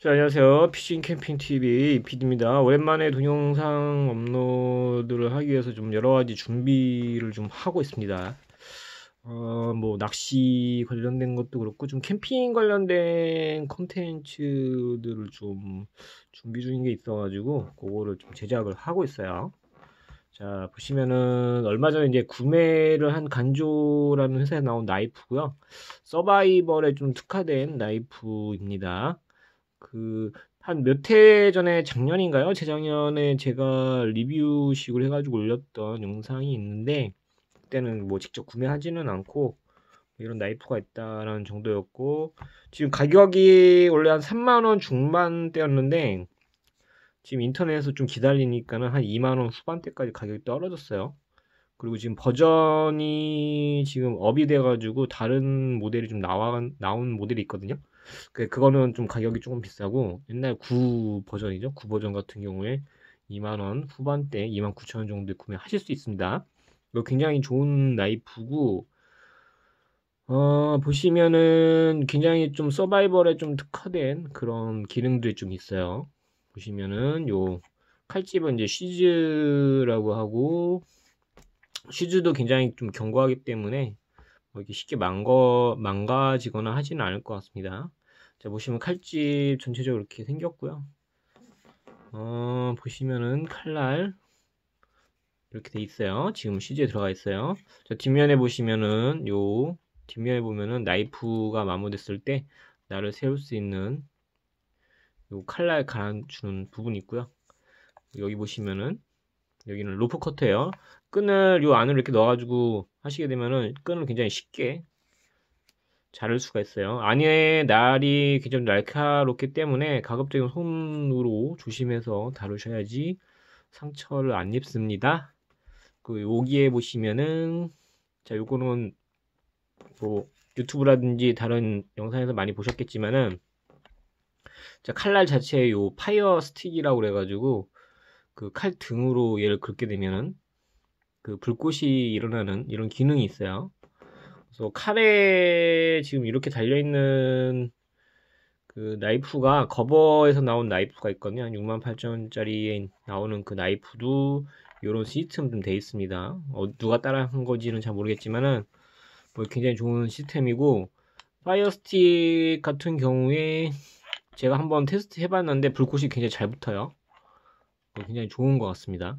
자, 안녕하세요. 피싱 캠핑 TV 피디입니다. 오랜만에 동영상 업로드를 하기 위해서 좀 여러 가지 준비를 좀 하고 있습니다. 어, 뭐 낚시 관련된 것도 그렇고 좀 캠핑 관련된 컨텐츠들을 좀 준비 중인 게 있어 가지고 그거를 좀 제작을 하고 있어요. 자, 보시면은 얼마 전에 이제 구매를 한 간조라는 회사에 나온 나이프고요. 서바이벌에 좀 특화된 나이프입니다. 그한몇해 전에 작년인가요? 재작년에 제가 리뷰식으로 해가지고 올렸던 영상이 있는데 그때는 뭐 직접 구매하지는 않고 이런 나이프가 있다라는 정도였고 지금 가격이 원래 한 3만 원 중반대였는데 지금 인터넷에서 좀 기다리니까는 한 2만 원 후반대까지 가격이 떨어졌어요. 그리고 지금 버전이 지금 업이 돼가지고 다른 모델이 좀 나와 나온 모델이 있거든요. 그, 그거는 좀 가격이 조금 비싸고 옛날 9 버전이죠 9 버전 같은 경우에 2만원 후반대 2만 9천원 정도에 구매하실 수 있습니다 이거 굉장히 좋은 나이프고 어, 보시면은 굉장히 좀 서바이벌에 좀 특화된 그런 기능들이 좀 있어요. 보시면은 요 칼집은 이제 쉬즈라고 하고 시즈도 굉장히 좀 견고하기 때문에 뭐 이렇게 쉽게 망가, 망가지거나 하지는 않을 것 같습니다. 자, 보시면 칼집 전체적으로 이렇게 생겼고요. 어, 보시면은 칼날 이렇게 돼 있어요. 지금 CG에 들어가 있어요. 자, 뒷면에 보시면은 요 뒷면에 보면은 나이프가 마모됐을 때 나를 세울 수 있는 요 칼날 갈아주는 부분이 있고요. 여기 보시면은 여기는 로프 커트예요. 끈을 요 안으로 이렇게 넣어가지고 하시게 되면은 끈을 굉장히 쉽게 자를 수가 있어요. 아내의 날이 좀 날카롭기 때문에 가급적이면 손으로 조심해서 다루셔야지 상처를 안 입습니다. 그 여기에 보시면은 자 요거는 뭐 유튜브라든지 다른 영상에서 많이 보셨겠지만은 자 칼날 자체에 요 파이어 스틱이라고 그래가지고 그 칼 등으로 얘를 긁게 되면은 그 불꽃이 일어나는 이런 기능이 있어요. 그래서 칼에 지금 이렇게 달려있는 그 나이프가 커버에서 나온 나이프가 있거든요. 한 68,000원짜리에 나오는 그 나이프도 이런 시스템 좀 돼 있습니다. 어, 누가 따라한 건지는 잘 모르겠지만은 뭐 굉장히 좋은 시스템이고 파이어스틱 같은 경우에 제가 한번 테스트 해봤는데 불꽃이 굉장히 잘 붙어요. 뭐 굉장히 좋은 것 같습니다.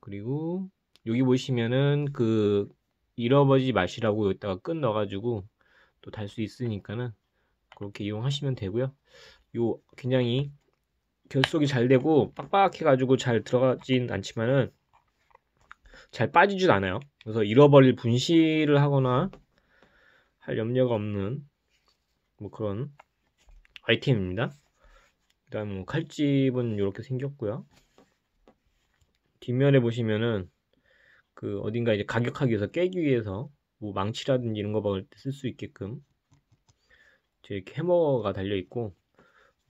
그리고 여기 보시면은 그 잃어버리지 마시라고 여기다가 끊어가지고또 달 수 있으니까는 그렇게 이용하시면 되고요. 요 굉장히 결속이 잘 되고 빡빡해가지고 잘 들어가진 않지만은 잘빠지진 않아요. 그래서 잃어버릴 분실을 하거나 할 염려가 없는 뭐 그런 아이템입니다. 그 다음 뭐 칼집은 이렇게 생겼고요. 뒷면에 보시면은 그 어딘가 이제 가격하기 위해서 깨기 위해서 뭐 망치라든지 이런 거 박을 때 쓸 수 있게끔 이렇게 해머가 달려 있고 그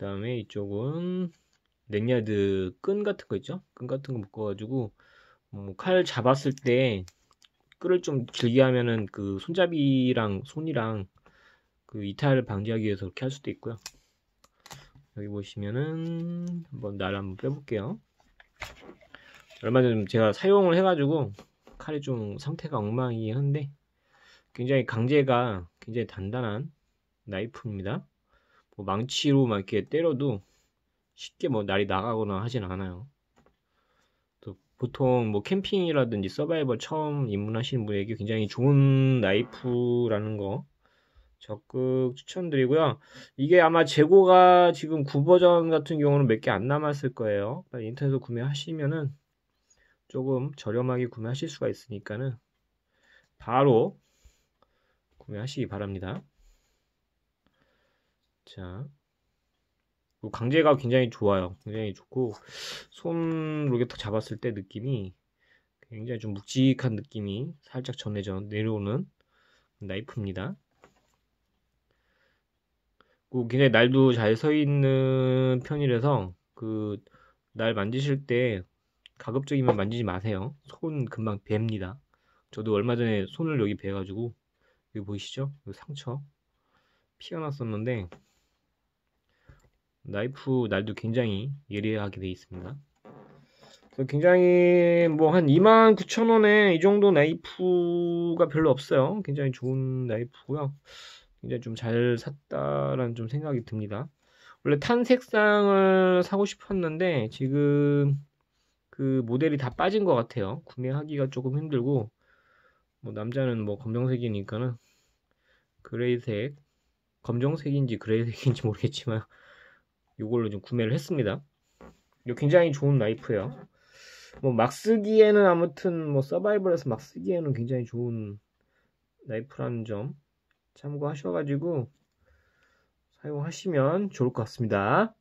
다음에 이쪽은 냉야드끈 같은 거 있죠 끈 같은 거 묶어가지고 뭐 칼 잡았을 때 끈을 좀 길게 하면은 그 손잡이랑 손이랑 그 이탈 을 방지하기 위해서 그렇게 할 수도 있고요 여기 보시면은 한번 날 한번 빼볼게요 얼마 전에 제가 사용을 해가지고 칼이 좀 상태가 엉망이긴 한데 굉장히 강제가 굉장히 단단한 나이프입니다. 뭐 망치로 막 이렇게 때려도 쉽게 뭐 날이 나가거나 하진 않아요. 또 보통 뭐 캠핑이라든지 서바이벌 처음 입문하시는 분에게 굉장히 좋은 나이프라는 거 적극 추천드리고요. 이게 아마 재고가 지금 구버전 같은 경우는 몇 개 안 남았을 거예요. 인터넷에서 구매하시면은 조금 저렴하게 구매하실 수가 있으니까는 바로 구매하시기 바랍니다. 자, 강제가 굉장히 좋아요. 굉장히 좋고 손으로 이렇게 잡았을 때 느낌이 굉장히 좀 묵직한 느낌이 살짝 전해져 내려오는 나이프입니다. 그리고 굉장히 날도 잘 서 있는 편이라서 그 날 만지실 때 가급적이면 어? 만지지 마세요. 손 금방 뱁니다. 저도 얼마 전에 손을 여기 베가지고 여기 보이시죠? 여기 상처 피어 났었는데 나이프 날도 굉장히 예리하게 돼 있습니다. 그래서 굉장히 뭐 한 29,000원에 이 정도 나이프가 별로 없어요. 굉장히 좋은 나이프고요. 굉장히 좀 잘 샀다라는 좀 생각이 듭니다. 원래 탄 색상을 사고 싶었는데 지금 그 모델이 다 빠진 것 같아요. 구매하기가 조금 힘들고 뭐 남자는 뭐 검정색이니까는 그레이색, 검정색인지 그레이색인지 모르겠지만 이걸로 좀 구매를 했습니다. 이거 굉장히 좋은 나이프예요. 뭐 막 쓰기에는 아무튼 뭐 서바이벌에서 막 쓰기에는 굉장히 좋은 나이프라는 점 참고하셔가지고 사용하시면 좋을 것 같습니다.